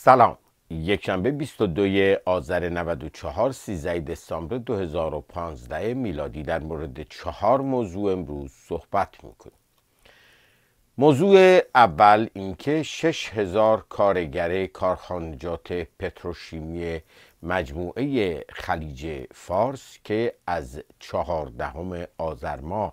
سلام یکشنبه 22 آذر 94 13 دسامبر 2015 میلادی در مورد چهار موضوع امروز صحبت میکنیم موضوع اول اینکه 6000 کارگر کارخانجات پتروشیمی مجموعه خلیج فارس که از چهاردهم آذر ماه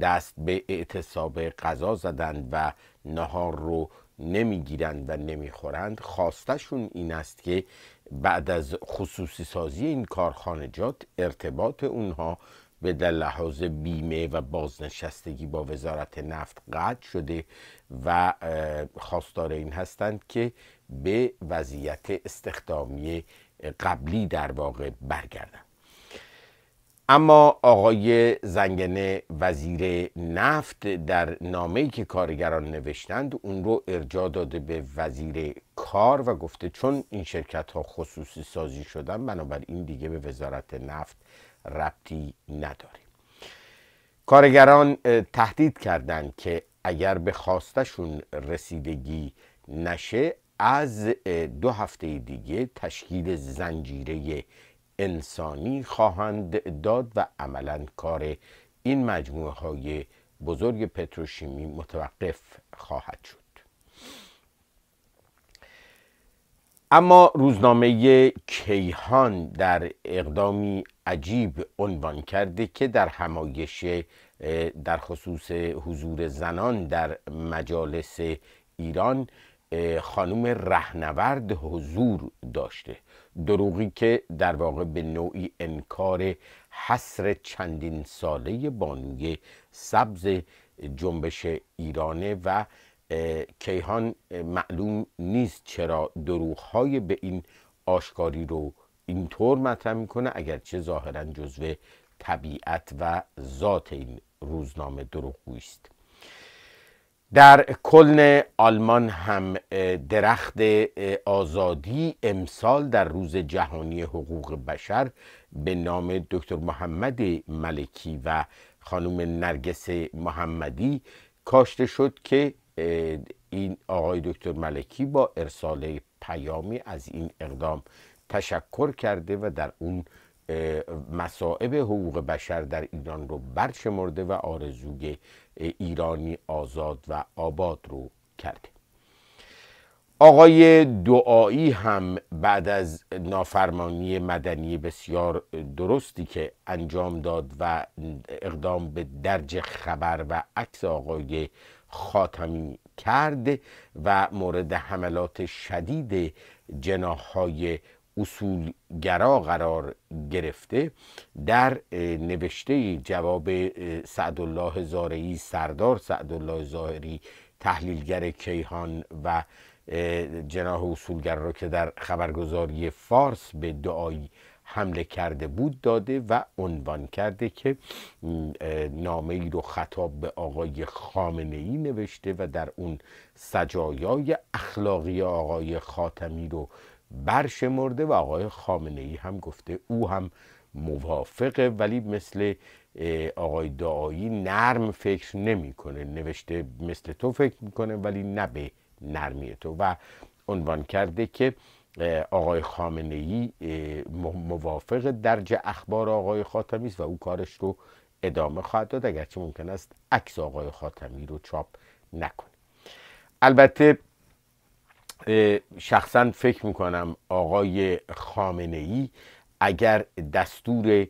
دست به اعتصاب غذا زدند و نهار رو نمیگیرند و نمیخورند خواستشون این است که بعد از خصوصی سازی این کارخانجات ارتباط اونها به در لحاظ بیمه و بازنشستگی با وزارت نفت قطع شده و خواستار این هستند که به وضعیت استخدامی قبلی در واقع برگردند اما آقای زنگنه وزیر نفت در نامه‌ای که کارگران نوشتند اون رو ارجاع داده به وزیر کار و گفته چون این شرکت ها خصوصی سازی شدن بنابراین دیگه به وزارت نفت ربطی نداره کارگران تهدید کردند که اگر به خواستشون رسیدگی نشه از دو هفته دیگه تشکیل زنجیره انسانی خواهند داد و عملا کار این مجموعه های بزرگ پتروشیمی متوقف خواهد شد اما روزنامه کیهان در اقدامی عجیب عنوان کرده که در همایش در خصوص حضور زنان در مجالس ایران خانم رهنورد حضور داشته دروغی که در واقع به نوعی انکار حسر چندین ساله بانوی سبز جنبش ایرانه و کیهان معلوم نیست چرا دروغهای به این آشکاری رو اینطور مطرح میکنه اگرچه ظاهرا جزو طبیعت و ذات این روزنامه دروغگویی است در کلن آلمان هم درخت آزادی امسال در روز جهانی حقوق بشر به نام دکتر محمد ملکی و خانم نرگس محمدی کاشته شد که این آقای دکتر ملکی با ارسال پیامی از این اقدام تشکر کرده و در اون مسائب حقوق بشر در ایران رو برشمرده و آرزوی ایرانی آزاد و آباد رو کرده آقای دعایی هم بعد از نافرمانی مدنی بسیار درستی که انجام داد و اقدام به درج خبر و عکس آقای خاتمی کرد و مورد حملات شدید جناح اصولگرا قرار گرفته در نوشته جواب سعدالله زارعی سردار سعدالله زارعی تحلیلگر کیهان و جناح اصولگر را که در خبرگزاری فارس به دعایی حمله کرده بود داده و عنوان کرده که نامه ای رو خطاب به آقای خامنه ای نوشته و در اون سجایای اخلاقی آقای خاتمی رو برشمرده و آقای خامنه ای هم گفته او هم موافقه ولی مثل آقای دعایی نرم فکر نمیکنه نوشته مثل تو فکر میکنه ولی نه به نرمی تو و عنوان کرده که آقای خامنه ای موافق درج اخبار آقای خاتمی است و او کارش رو ادامه خواهد داد اگرچه ممکن است عکس آقای خاتمی رو چاپ نکنه البته شخصا فکر میکنم آقای خامنه ای اگر دستور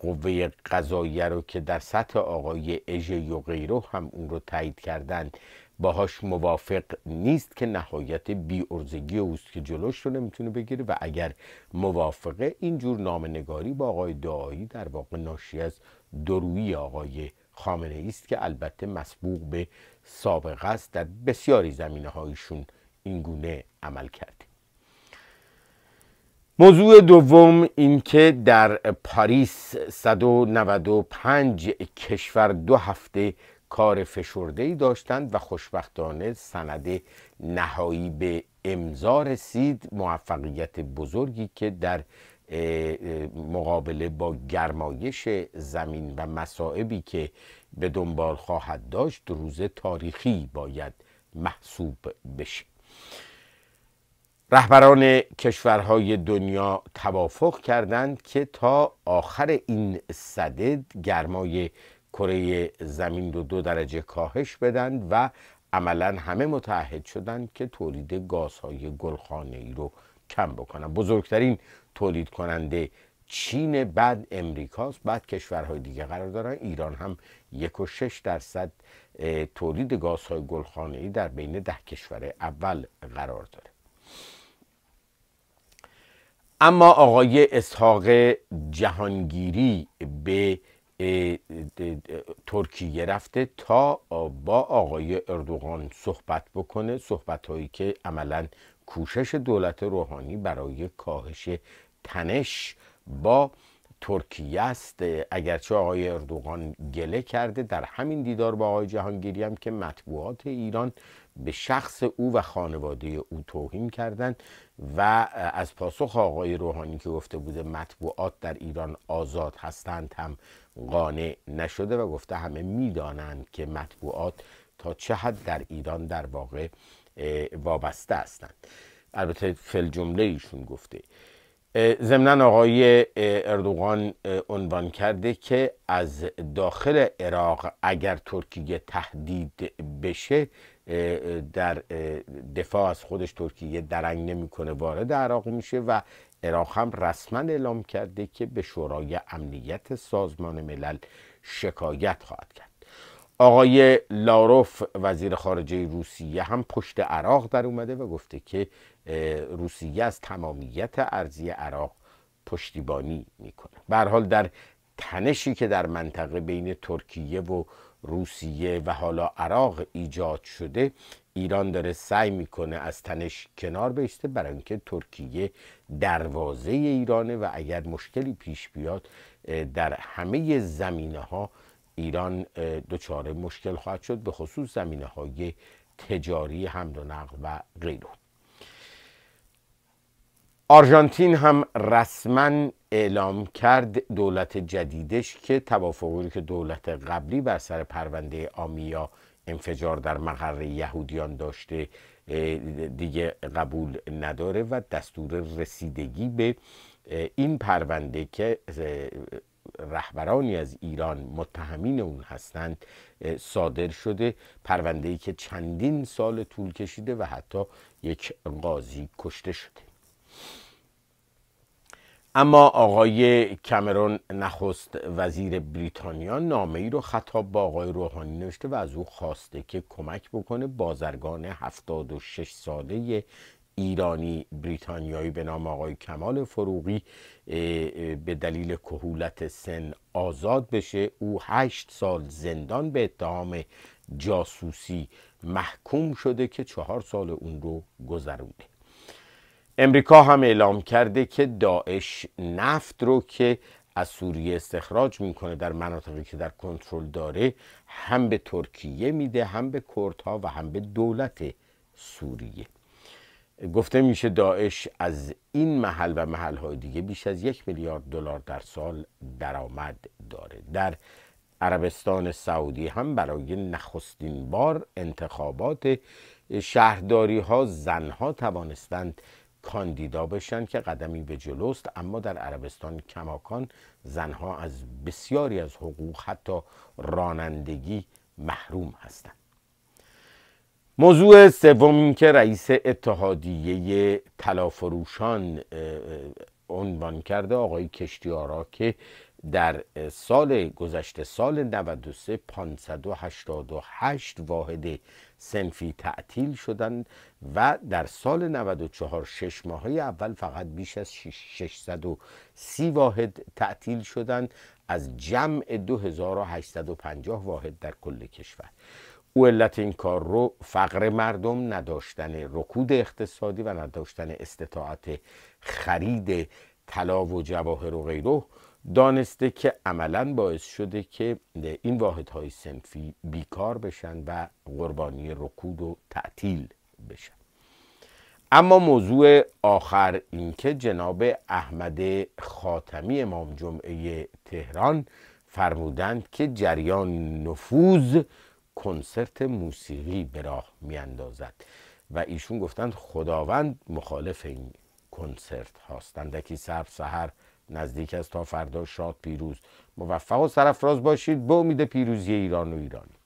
قوه قضاییه رو که در سطح آقای اژه و غیرو هم اون رو تایید کردن باهاش موافق نیست که نهایت بی ارزگی اوست که جلوش رو نمیتونه بگیره و اگر موافقه اینجور نامنگاری با آقای دعایی در واقع ناشی از درویی آقای خامنه است که البته مسبوق به سابقه است در بسیاری زمینه هایشون این گونه عمل کردیم موضوع دوم اینکه در پاریس 195 کشور دو هفته کار فشرده ای داشتند و خوشبختانه سند نهایی به امضا رسید موفقیت بزرگی که در مقابله با گرمایش زمین و مسائبی که به دنبال خواهد داشت روز تاریخی باید محسوب بشه رهبران کشورهای دنیا توافق کردند که تا آخر این صدد گرمای کره زمین رو دو درجه کاهش بدن و عملا همه متعهد شدند که تولید گازهای گلخانه ای رو کم بکنن بزرگترین تولید کننده چین بعد امریکاست بعد کشورهای دیگه قرار دارن ایران هم یک و درصد تولید گازهای گلخانه ای در بین ده کشور اول قرار داره اما آقای اسحاق جهانگیری به ترکیه رفته تا با آقای اردوغان صحبت بکنه صحبت هایی که عملا کوشش دولت روحانی برای کاهش تنش با ترکیه است اگرچه آقای اردوغان گله کرده در همین دیدار با آقای جهانگیری هم که مطبوعات ایران به شخص او و خانواده او توهین کردند و از پاسخ آقای روحانی که گفته بوده مطبوعات در ایران آزاد هستند هم قانع نشده و گفته همه میدانند که مطبوعات تا چه حد در ایران در واقع وابسته هستند البته فل جمله ایشون گفته ضمنا آقای اردوغان عنوان کرده که از داخل عراق اگر ترکیه تهدید بشه در دفاع از خودش ترکیه درنگ نمیکنه وارد عراق میشه و عراق هم رسما اعلام کرده که به شورای امنیت سازمان ملل شکایت خواهد کرد آقای لاروف وزیر خارجه روسیه هم پشت عراق در اومده و گفته که روسیه از تمامیت ارزی عراق پشتیبانی میکنه به حال در تنشی که در منطقه بین ترکیه و روسیه و حالا عراق ایجاد شده ایران داره سعی میکنه از تنش کنار بیسته برای اینکه ترکیه دروازه ایرانه و اگر مشکلی پیش بیاد در همه زمینه ها ایران دچار مشکل خواهد شد به خصوص زمینه های تجاری حمل و نقل و غیره آرژانتین هم رسما اعلام کرد دولت جدیدش که توافقی که دولت قبلی بر سر پرونده آمیا انفجار در مقر یهودیان داشته دیگه قبول نداره و دستور رسیدگی به این پرونده که رهبرانی از ایران متهمین اون هستند صادر شده پرونده ای که چندین سال طول کشیده و حتی یک قاضی کشته شده اما آقای کمرون نخست وزیر بریتانیا نامه ای رو خطاب با آقای روحانی نوشته و از او خواسته که کمک بکنه بازرگان 76 ساله ایرانی بریتانیایی به نام آقای کمال فروغی به دلیل کهولت سن آزاد بشه او هشت سال زندان به اتهام جاسوسی محکوم شده که چهار سال اون رو گذرونده امریکا هم اعلام کرده که داعش نفت رو که از سوریه استخراج میکنه در مناطقی که در کنترل داره هم به ترکیه میده هم به کردها و هم به دولت سوریه گفته میشه داعش از این محل و محل های دیگه بیش از یک میلیارد دلار در سال درآمد داره در عربستان سعودی هم برای نخستین بار انتخابات شهرداری ها زن ها توانستند کاندیدا بشن که قدمی به جلوست اما در عربستان کماکان زنها از بسیاری از حقوق حتی رانندگی محروم هستند موضوع سوم که رئیس اتحادیه تلافروشان عنوان کرده آقای کشتیارا که در سال گذشته سال 93 588 واحد سنفی تعطیل شدند و در سال 94 شش ماهه اول فقط بیش از 630 واحد تعطیل شدند از جمع 2850 واحد در کل کشور او علت این کار رو فقر مردم نداشتن رکود اقتصادی و نداشتن استطاعت خرید طلا و جواهر و غیره دانسته که عملا باعث شده که این واحد های سنفی بیکار بشن و قربانی رکود و تعطیل بشن اما موضوع آخر اینکه جناب احمد خاتمی امام جمعه تهران فرمودند که جریان نفوذ کنسرت موسیقی به راه میاندازد و ایشون گفتند خداوند مخالف این کنسرت هاست اندکی صبر سحر نزدیک است تا فردا شاد پیروز موفق و سرفراز باشید به امید پیروزی ایران و ایرانی